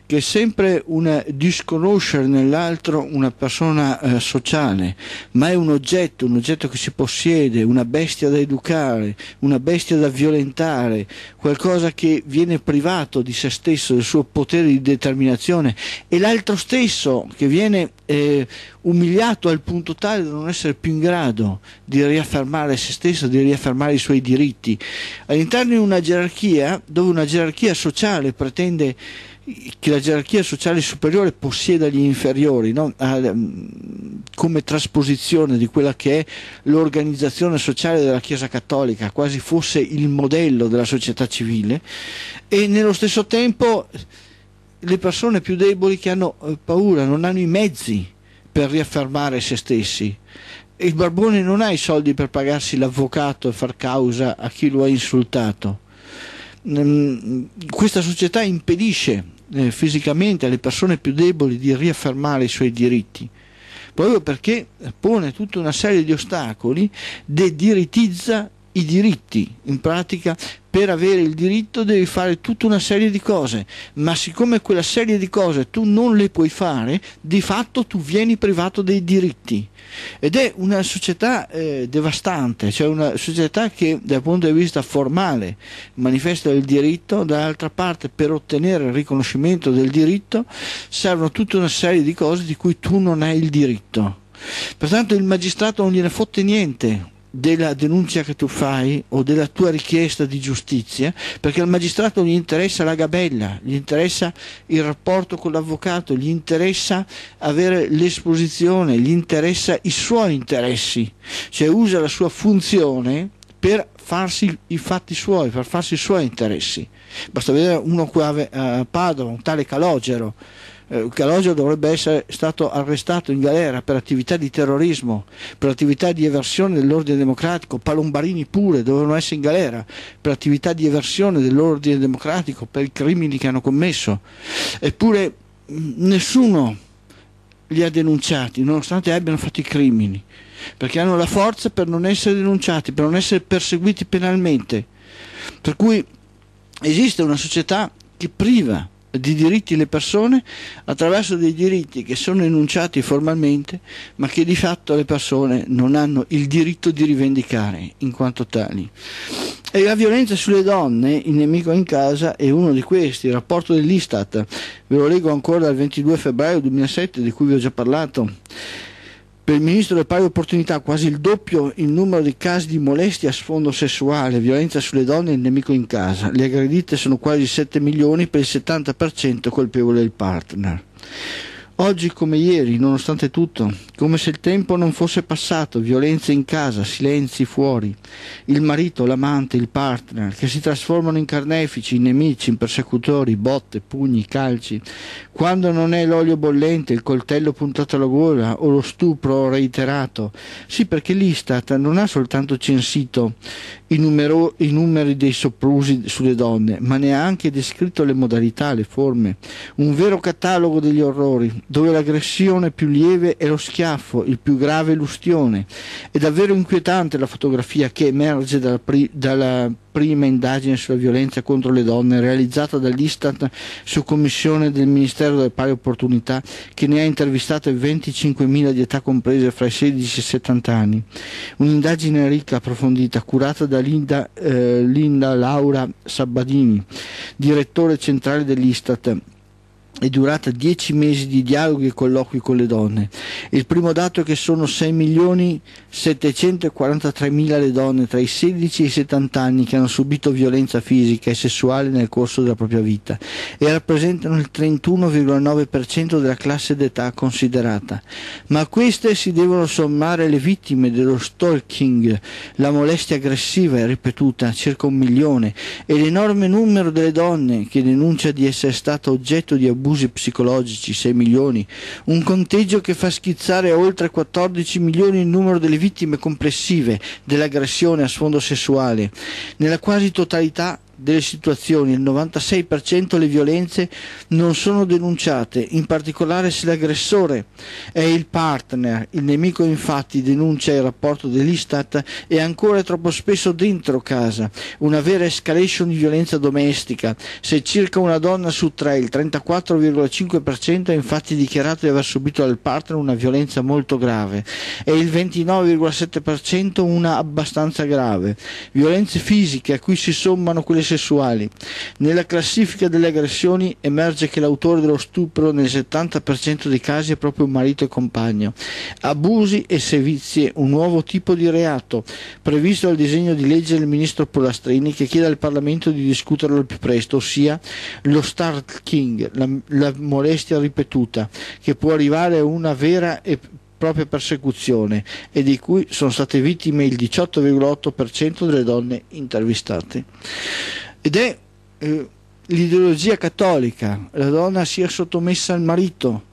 Speaker 1: che è sempre un disconoscere nell'altro una persona eh, sociale, ma è un oggetto, un oggetto che si possiede, una bestia da educare, una bestia da violentare, qualcosa che viene privato di se stesso, del suo potere di determinazione, e l'altro stesso che viene eh, umiliato al punto tale da non essere più in grado di riaffermare se stesso, di riaffermare i suoi diritti. All'interno di una gerarchia, dove una gerarchia sociale pretende che la gerarchia sociale superiore possieda gli inferiori, no? Ah, mm, come trasposizione di quella che è l'organizzazione sociale della Chiesa Cattolica, quasi fosse il modello della società civile, e nello stesso tempo le persone più deboli che hanno eh, paura, non hanno i mezzi per riaffermare se stessi. Il Barbone non ha i soldi per pagarsi l'avvocato e far causa a chi lo ha insultato. Mm, questa società impedisce eh, fisicamente alle persone più deboli di riaffermare i suoi diritti, proprio perché pone tutta una serie di ostacoli, dediritizza i diritti, in pratica per avere il diritto devi fare tutta una serie di cose, ma siccome quella serie di cose tu non le puoi fare, di fatto tu vieni privato dei diritti. Ed è una società eh, devastante, cioè una società che dal punto di vista formale manifesta il diritto, dall'altra parte per ottenere il riconoscimento del diritto servono tutta una serie di cose di cui tu non hai il diritto. Pertanto il magistrato non gliene fotte niente della denuncia che tu fai o della tua richiesta di giustizia, perché al magistrato gli interessa la gabella, gli interessa il rapporto con l'avvocato, gli interessa avere l'esposizione, gli interessa i suoi interessi, cioè usa la sua funzione per farsi i fatti suoi, per farsi i suoi interessi. Basta vedere uno qua eh, a Padova, un tale Calogero, eh, Calogero dovrebbe essere stato arrestato in galera per attività di terrorismo, per attività di eversione dell'ordine democratico, Palombarini pure dovevano essere in galera per attività di eversione dell'ordine democratico, per i crimini che hanno commesso. Eppure nessuno li ha denunciati, nonostante abbiano fatto i crimini, perché hanno la forza per non essere denunciati, per non essere perseguiti penalmente. Per cui esiste una società che priva di diritti delle persone attraverso dei diritti che sono enunciati formalmente ma che di fatto le persone non hanno il diritto di rivendicare in quanto tali. E la violenza sulle donne, il nemico in casa, è uno di questi. Il rapporto dell'Istat, ve lo leggo ancora dal 22 febbraio 2007 di cui vi ho già parlato per il ministro delle pari opportunità quasi il doppio il numero di casi di molestia a sfondo sessuale, violenza sulle donne e il nemico in casa. Le aggredite sono quasi 7 milioni, per il 70% colpevole del partner. Oggi come ieri, nonostante tutto, come se il tempo non fosse passato, violenze in casa, silenzi fuori, il marito, l'amante, il partner, che si trasformano in carnefici, in nemici, in persecutori, botte, pugni, calci, quando non è l'olio bollente, il coltello puntato alla gola o lo stupro reiterato. Sì, perché l'Istat non ha soltanto censito i, numero, i numeri dei soprusi sulle donne, ma neanche descritto le modalità, le forme. Un vero catalogo degli orrori, dove l'aggressione più lieve è lo schiaffo, il più grave l'ustione. È davvero inquietante la fotografia che emerge dalla, pri, dalla prima indagine sulla violenza contro le donne realizzata dall'Istat su commissione del Ministero delle Pari Opportunità che ne ha intervistate 25.000 di età comprese fra i 16 e i 70 anni. Un'indagine ricca, approfondita, curata da Linda, eh, Linda Laura Sabbadini, direttore centrale dell'Istat è durata 10 mesi di dialoghi e colloqui con le donne. Il primo dato è che sono 6.743.000 le donne tra i 16 e i 70 anni che hanno subito violenza fisica e sessuale nel corso della propria vita e rappresentano il 31,9% della classe d'età considerata. Ma a queste si devono sommare le vittime dello stalking, la molestia aggressiva e ripetuta, circa un milione, e l'enorme numero delle donne che denuncia di essere stata oggetto di abusi abusi psicologici 6 milioni, un conteggio che fa schizzare a oltre 14 milioni il numero delle vittime complessive dell'aggressione a sfondo sessuale, nella quasi totalità delle situazioni il 96% delle violenze non sono denunciate, in particolare se l'aggressore è il partner. Il nemico infatti denuncia il rapporto dell'Istat è ancora troppo spesso dentro casa, una vera escalation di violenza domestica. Se circa una donna su tre, il 34,5% ha infatti dichiarato di aver subito dal partner una violenza molto grave e il 29,7% una abbastanza grave. Violenze fisiche a cui si sommano quelle sessuali. Nella classifica delle aggressioni emerge che l'autore dello stupro nel 70% dei casi è proprio un marito e compagno. Abusi e sevizie, un nuovo tipo di reato, previsto dal disegno di legge del ministro Polastrini che chiede al Parlamento di discuterlo al più presto, ossia lo stalking, la, la molestia ripetuta, che può arrivare a una vera e propria propria persecuzione e di cui sono state vittime il 18,8% delle donne intervistate. Ed è eh, l'ideologia cattolica, la donna sia sottomessa al marito,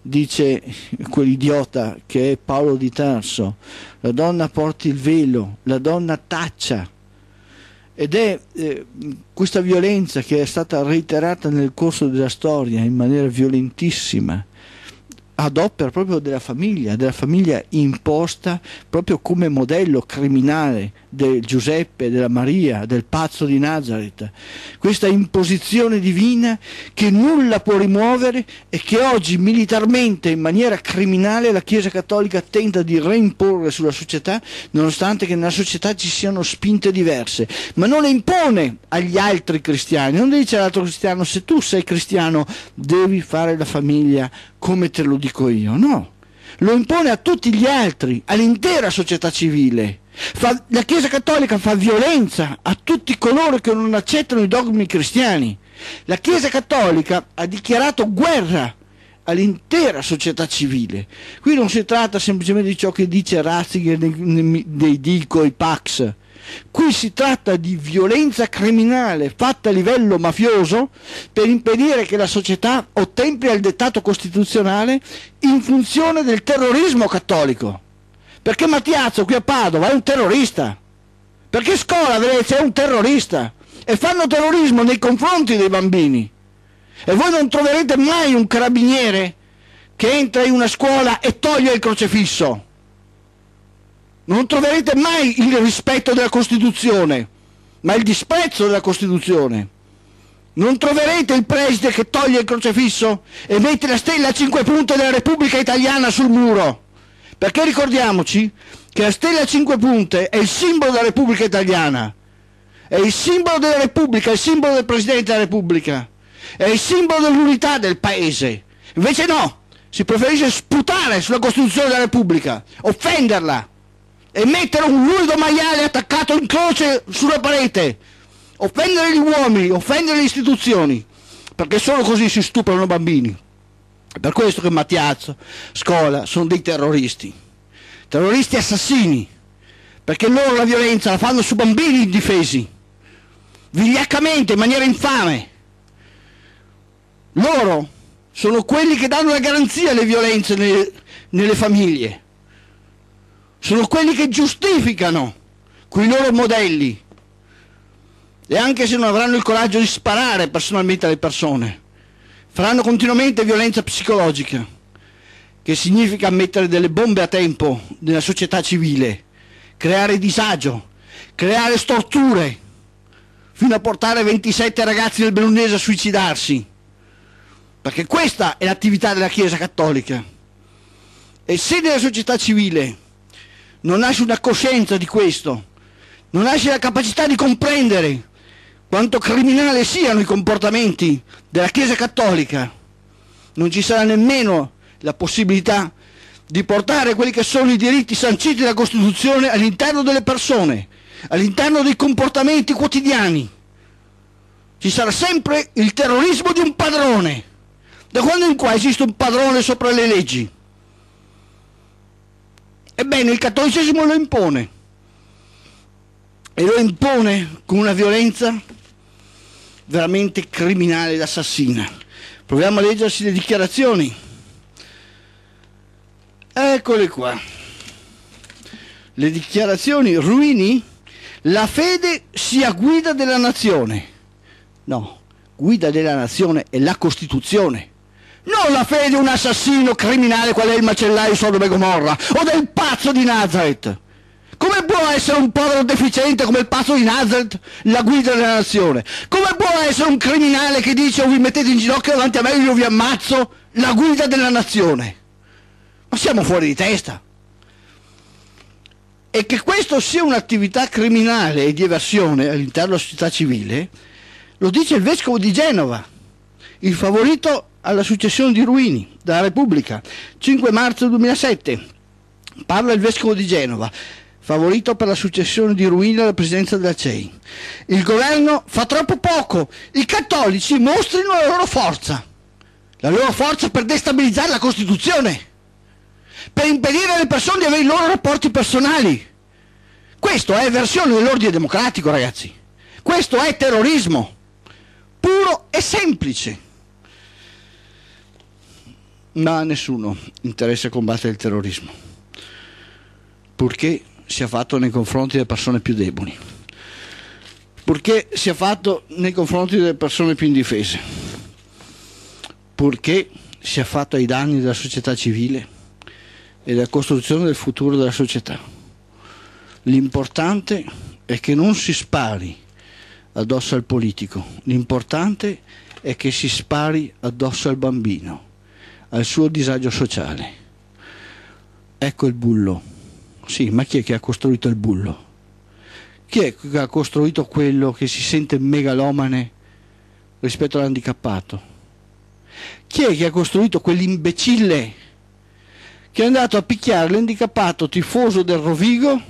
Speaker 1: dice quell'idiota che è Paolo di Tarso, la donna porti il velo, la donna taccia. Ed è eh, questa violenza che è stata reiterata nel corso della storia in maniera violentissima, ad opera proprio della famiglia, della famiglia imposta proprio come modello criminale del Giuseppe, della Maria, del pazzo di Nazareth. Questa imposizione divina che nulla può rimuovere e che oggi militarmente in maniera criminale la Chiesa Cattolica tenta di reimporre sulla società, nonostante che nella società ci siano spinte diverse, ma non le impone agli altri cristiani, non dice all'altro cristiano se tu sei cristiano devi fare la famiglia come te lo dico io, no. Lo impone a tutti gli altri, all'intera società civile. Fa, la Chiesa Cattolica fa violenza a tutti coloro che non accettano i dogmi cristiani. La Chiesa Cattolica ha dichiarato guerra all'intera società civile. Qui non si tratta semplicemente di ciò che dice Ratzinger dei, dei Dico, i Pax, Qui si tratta di violenza criminale fatta a livello mafioso per impedire che la società ottempli al dettato costituzionale in funzione del terrorismo cattolico. Perché Mattiazzo qui a Padova è un terrorista. Perché Scola a Venezia è un terrorista. E fanno terrorismo nei confronti dei bambini. E voi non troverete mai un carabiniere che entra in una scuola e toglie il crocefisso. Non troverete mai il rispetto della Costituzione, ma il disprezzo della Costituzione. Non troverete il preside che toglie il crocefisso e mette la stella a cinque punte della Repubblica Italiana sul muro. Perché ricordiamoci che la stella a cinque punte è il simbolo della Repubblica Italiana, è il simbolo della Repubblica, è il simbolo del Presidente della Repubblica, è il simbolo dell'unità del Paese. Invece no, si preferisce sputare sulla Costituzione della Repubblica, offenderla e mettere un lurido maiale attaccato in croce sulla parete, offendere gli uomini, offendere le istituzioni, perché solo così si stuprano bambini. È per questo che Mattiazzo, Scola, sono dei terroristi, terroristi assassini, perché loro la violenza la fanno su bambini indifesi, vigliaccamente, in maniera infame. Loro sono quelli che danno la garanzia alle violenze nelle, nelle famiglie sono quelli che giustificano quei loro modelli e anche se non avranno il coraggio di sparare personalmente alle persone, faranno continuamente violenza psicologica, che significa mettere delle bombe a tempo nella società civile, creare disagio, creare storture, fino a portare 27 ragazzi del Bellunese a suicidarsi, perché questa è l'attività della Chiesa Cattolica. E se nella società civile non nasce una coscienza di questo, non nasce la capacità di comprendere quanto criminali siano i comportamenti della Chiesa Cattolica, non ci sarà nemmeno la possibilità di portare quelli che sono i diritti sanciti dalla Costituzione all'interno delle persone, all'interno dei comportamenti quotidiani. Ci sarà sempre il terrorismo di un padrone. Da quando in qua esiste un padrone sopra le leggi? Ebbene, il cattolicesimo lo impone e lo impone con una violenza veramente criminale ed assassina. Proviamo a leggersi le dichiarazioni. Eccole qua. Le dichiarazioni ruini la fede sia guida della nazione. No, guida della nazione è la Costituzione. Non la fede di un assassino criminale qual è il macellaio Sodome Gomorra o del pazzo di Nazareth. Come può essere un povero deficiente come il pazzo di Nazareth la guida della nazione? Come può essere un criminale che dice o oh, vi mettete in ginocchio davanti a me o io vi ammazzo la guida della nazione? Ma siamo fuori di testa. E che questo sia un'attività criminale e di evasione all'interno della società civile, lo dice il vescovo di Genova, il favorito alla successione di Ruini dalla Repubblica. 5 marzo 2007 parla il Vescovo di Genova, favorito per la successione di Ruini alla presidenza della CEI. Il governo fa troppo poco, i cattolici mostrino la loro forza, la loro forza per destabilizzare la Costituzione, per impedire alle persone di avere i loro rapporti personali. Questo è versione dell'ordine democratico, ragazzi. Questo è terrorismo, puro e semplice ma a nessuno interessa combattere il terrorismo, purché sia fatto nei confronti delle persone più deboli, purché sia fatto nei confronti delle persone più indifese, purché sia fatto ai danni della società civile e della costruzione del futuro della società. L'importante è che non si spari addosso al politico, l'importante è che si spari addosso al bambino al suo disagio sociale. Ecco il bullo. Sì, ma chi è che ha costruito il bullo? Chi è che ha costruito quello che si sente megalomane rispetto all'handicappato? Chi è che ha costruito quell'imbecille che è andato a picchiare l'handicappato tifoso del Rovigo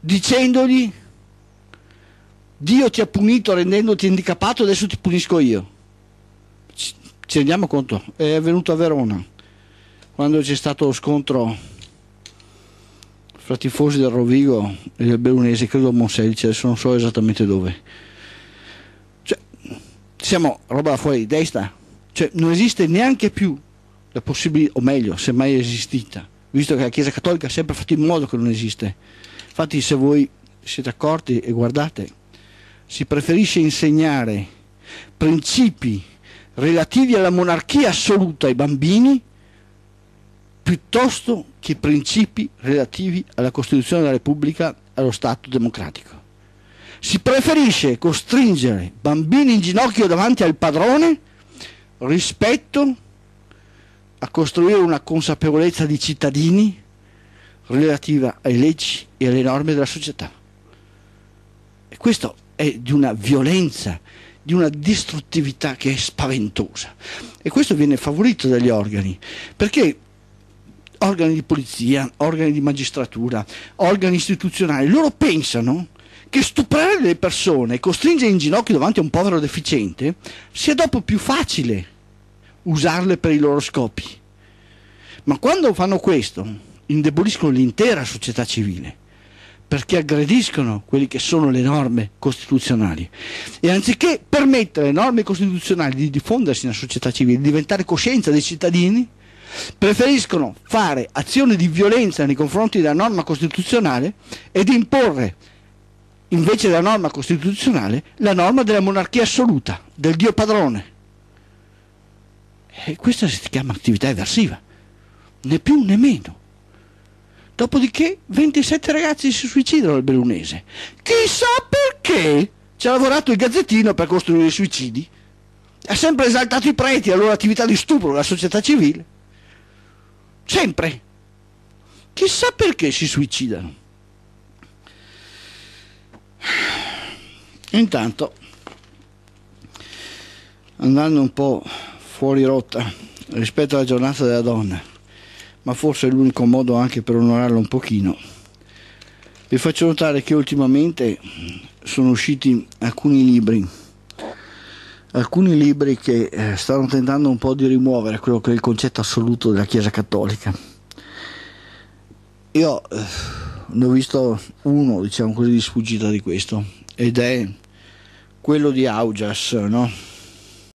Speaker 1: dicendogli Dio ti ha punito rendendoti handicappato, adesso ti punisco io ci rendiamo conto, è avvenuto a Verona, quando c'è stato lo scontro fra tifosi del Rovigo e del Belunese, credo a Monselice, adesso non so esattamente dove. Cioè, siamo roba da fuori di testa, cioè, non esiste neanche più la possibilità, o meglio, se mai esistita, visto che la Chiesa Cattolica ha sempre fatto in modo che non esiste. Infatti, se voi siete accorti e guardate, si preferisce insegnare principi relativi alla monarchia assoluta ai bambini piuttosto che principi relativi alla Costituzione della Repubblica allo Stato democratico. Si preferisce costringere bambini in ginocchio davanti al padrone rispetto a costruire una consapevolezza di cittadini relativa alle leggi e alle norme della società. E questo è di una violenza di una distruttività che è spaventosa. E questo viene favorito dagli organi, perché organi di polizia, organi di magistratura, organi istituzionali, loro pensano che stuprare le persone e costringere in ginocchio davanti a un povero deficiente sia dopo più facile usarle per i loro scopi. Ma quando fanno questo, indeboliscono l'intera società civile perché aggrediscono quelle che sono le norme costituzionali. E anziché permettere alle norme costituzionali di diffondersi nella società civile, di diventare coscienza dei cittadini, preferiscono fare azioni di violenza nei confronti della norma costituzionale ed imporre invece della norma costituzionale la norma della monarchia assoluta, del Dio padrone. E questa si chiama attività eversiva, né più né meno. Dopodiché 27 ragazzi si suicidano al Bellunese. Chissà perché ci ha lavorato il gazzettino per costruire i suicidi. Ha sempre esaltato i preti la loro attività di stupro la società civile. Sempre. Chissà perché si suicidano. Intanto, andando un po' fuori rotta rispetto alla giornata della donna, ma forse è l'unico modo anche per onorarlo un pochino. Vi faccio notare che ultimamente sono usciti alcuni libri, alcuni libri che eh, stanno tentando un po' di rimuovere quello che è il concetto assoluto della Chiesa Cattolica. Io eh, ne ho visto uno, diciamo così, di sfuggita di questo, ed è quello di Augias, no?